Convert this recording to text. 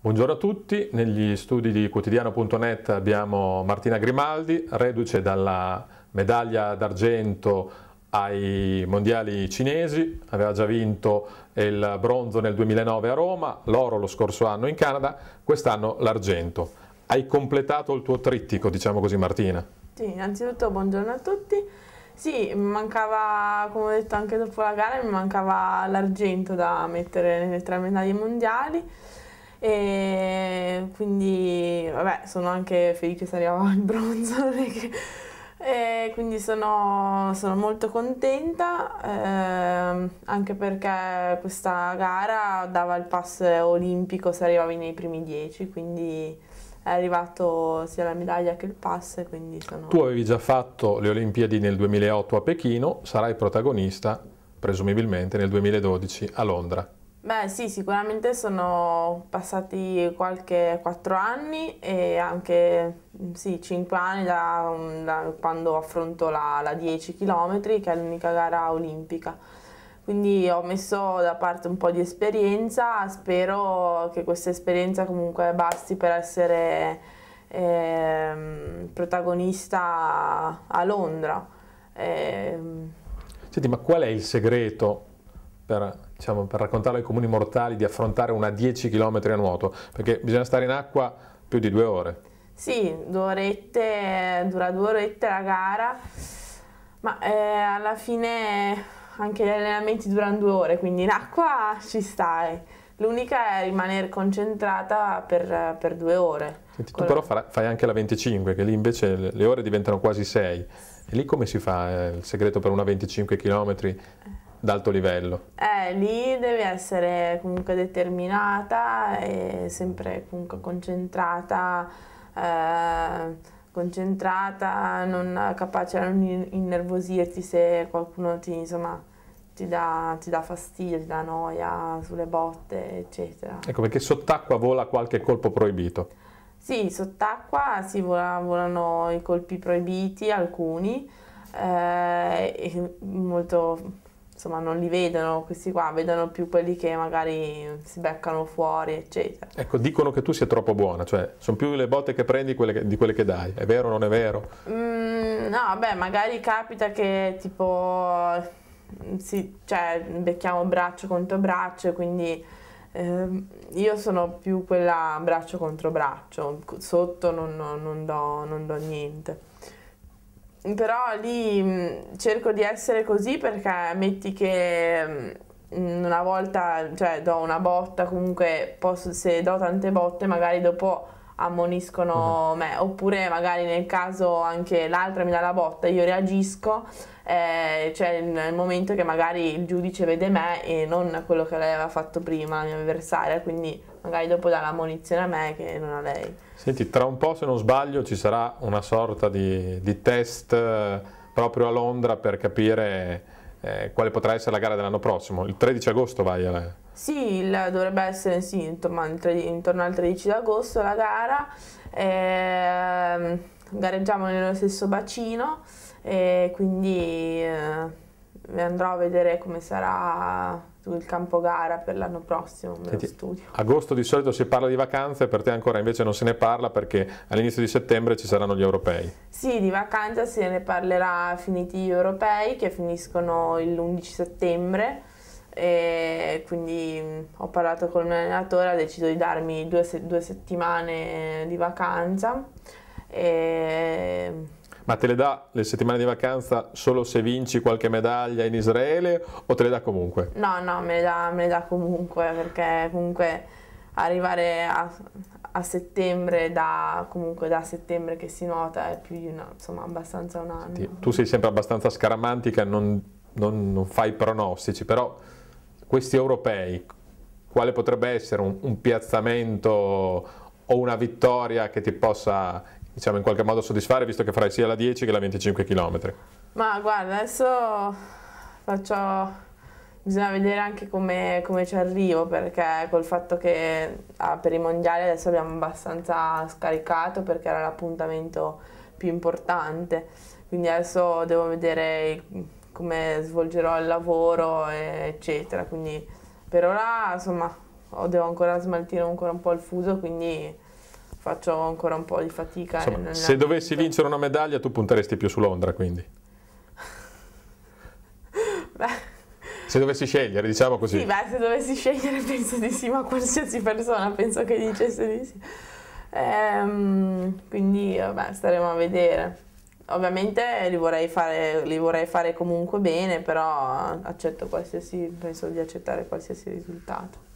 Buongiorno a tutti, negli studi di quotidiano.net abbiamo Martina Grimaldi, reduce dalla medaglia d'argento ai mondiali cinesi, aveva già vinto il bronzo nel 2009 a Roma, l'oro lo scorso anno in Canada, quest'anno l'argento. Hai completato il tuo trittico, diciamo così Martina. Sì, innanzitutto buongiorno a tutti. Sì, mi mancava, come ho detto anche dopo la gara, mi mancava l'argento da mettere nelle tre medaglie mondiali e quindi vabbè sono anche felice se arrivavo in bronzo e quindi sono, sono molto contenta eh, anche perché questa gara dava il pass olimpico se arrivavi nei primi dieci quindi è arrivato sia la medaglia che il pass quindi sono... Tu avevi già fatto le Olimpiadi nel 2008 a Pechino sarai protagonista presumibilmente nel 2012 a Londra Beh sì, sicuramente sono passati qualche 4 anni e anche mm, sì, 5 anni da, mm, da quando affronto la, la 10 km che è l'unica gara olimpica. Quindi ho messo da parte un po' di esperienza, spero che questa esperienza comunque basti per essere eh, protagonista a Londra. Eh, Senti, ma qual è il segreto per, diciamo, per raccontare ai comuni mortali di affrontare una 10 km a nuoto, perché bisogna stare in acqua più di due ore. Sì, due orette, dura due orette la gara, ma eh, alla fine anche gli allenamenti durano due ore, quindi in acqua ci stai. Eh. L'unica è rimanere concentrata per, per due ore. Senti, tu però fai anche la 25, che lì invece le ore diventano quasi 6. E lì come si fa eh, il segreto per una 25 km d'alto livello? Eh, lì deve essere comunque determinata e sempre comunque concentrata, eh, concentrata, non capace a non innervosirti se qualcuno ti, insomma, ti, dà, ti dà fastidio, ti dà noia sulle botte, eccetera. Ecco, perché sott'acqua vola qualche colpo proibito. Sì, sott'acqua si vola, volano i colpi proibiti, alcuni, eh, molto insomma non li vedono questi qua, vedono più quelli che magari si beccano fuori, eccetera. Ecco, dicono che tu sia troppo buona, cioè sono più le botte che prendi quelle che, di quelle che dai, è vero o non è vero? Mm, no, beh, magari capita che tipo, si, cioè, becchiamo braccio contro braccio, quindi eh, io sono più quella braccio contro braccio, sotto non, non, non, do, non do niente però lì mh, mm, cerco di essere così perché metti che mh, mm, mm, una volta, cioè do una botta, comunque posso, se do tante botte magari dopo ammoniscono ah. me, oppure magari nel caso anche l'altra mi dà la botta, io reagisco, eh, cioè nel momento che magari il giudice vede me e non quello che lei aveva fatto prima, la mia avversaria, quindi magari dopo dà l'ammonizione a me che non a lei. Senti, tra un po' se non sbaglio ci sarà una sorta di, di test eh, proprio a Londra per capire eh, quale potrà essere la gara dell'anno prossimo. Il 13 agosto vai alla... Sì, il, dovrebbe essere sì, intorno, intorno al 13 agosto la gara. Eh, gareggiamo nello stesso bacino e quindi... Eh, andrò a vedere come sarà il campo gara per l'anno prossimo Senti, Agosto di solito si parla di vacanze, per te ancora invece non se ne parla perché all'inizio di settembre ci saranno gli europei. Sì, di vacanza se ne parlerà finiti gli europei che finiscono l'11 settembre e quindi mm, ho parlato con un allenatore, ha deciso di darmi due, se due settimane di vacanza. E ma te le dà le settimane di vacanza solo se vinci qualche medaglia in Israele o te le dà comunque? No, no, me le dà, me le dà comunque perché comunque arrivare a, a settembre, da, comunque da settembre che si nota, è più di una, insomma abbastanza un anno. Senti, tu sei sempre abbastanza scaramantica, non, non, non fai pronostici, però questi europei, quale potrebbe essere un, un piazzamento o una vittoria che ti possa diciamo, in qualche modo soddisfare, visto che farai sia la 10 che la 25 km? Ma guarda, adesso faccio... Bisogna vedere anche come, come ci arrivo, perché col fatto che ah, per i mondiali adesso abbiamo abbastanza scaricato, perché era l'appuntamento più importante. Quindi adesso devo vedere come svolgerò il lavoro, eccetera. Quindi per ora, insomma, devo ancora smaltire ancora un po' il fuso, quindi faccio ancora un po' di fatica. Insomma, se dovessi vita. vincere una medaglia tu punteresti più su Londra quindi? Beh. Se dovessi scegliere, diciamo così. Sì, beh, se dovessi scegliere penso di sì, ma qualsiasi persona penso che dicesse di sì. Ehm, quindi, vabbè, staremo a vedere. Ovviamente li vorrei, fare, li vorrei fare comunque bene, però accetto qualsiasi, penso di accettare qualsiasi risultato.